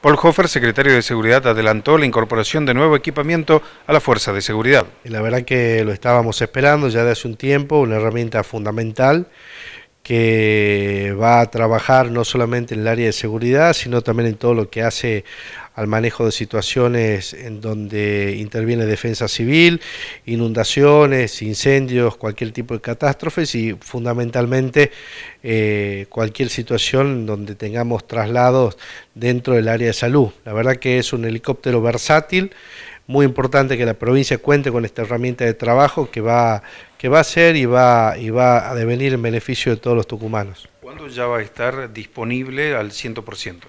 Paul Hofer, secretario de Seguridad, adelantó la incorporación de nuevo equipamiento a la Fuerza de Seguridad. La verdad que lo estábamos esperando ya de hace un tiempo, una herramienta fundamental que va a trabajar no solamente en el área de seguridad, sino también en todo lo que hace al manejo de situaciones en donde interviene defensa civil, inundaciones, incendios, cualquier tipo de catástrofes y fundamentalmente eh, cualquier situación donde tengamos traslados dentro del área de salud. La verdad que es un helicóptero versátil muy importante que la provincia cuente con esta herramienta de trabajo que va, que va a ser y va, y va a devenir en beneficio de todos los tucumanos. ¿Cuándo ya va a estar disponible al 100%?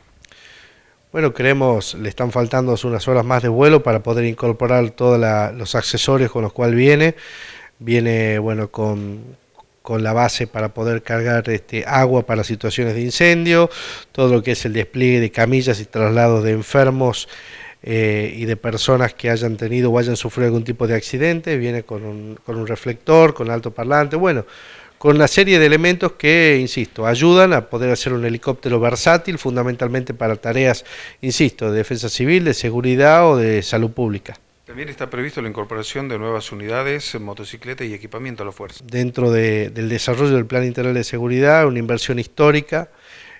Bueno, creemos, le están faltando unas horas más de vuelo para poder incorporar todos los accesorios con los cuales viene. Viene, bueno, con, la base para poder cargar este, agua para situaciones de incendio, todo lo que es el despliegue de camillas y traslados de enfermos eh, y de personas que hayan tenido o hayan sufrido algún tipo de accidente, viene con un, con un reflector, con alto parlante, bueno, con una serie de elementos que, insisto, ayudan a poder hacer un helicóptero versátil, fundamentalmente para tareas, insisto, de defensa civil, de seguridad o de salud pública. También está previsto la incorporación de nuevas unidades, motocicletas y equipamiento a la fuerza. Dentro del desarrollo del Plan Integral de Seguridad, una inversión histórica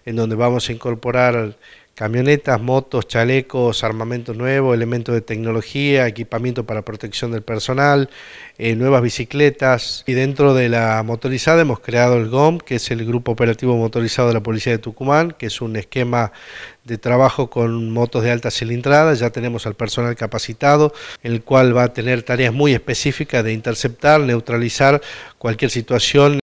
en donde vamos a incorporar camionetas, motos, chalecos, armamento nuevo, elementos de tecnología, equipamiento para protección del personal, eh, nuevas bicicletas. Y dentro de la motorizada hemos creado el GOM, que es el Grupo Operativo Motorizado de la Policía de Tucumán, que es un esquema de trabajo con motos de alta cilindrada. Ya tenemos al personal capacitado, el cual va a tener tareas muy específicas de interceptar, neutralizar cualquier situación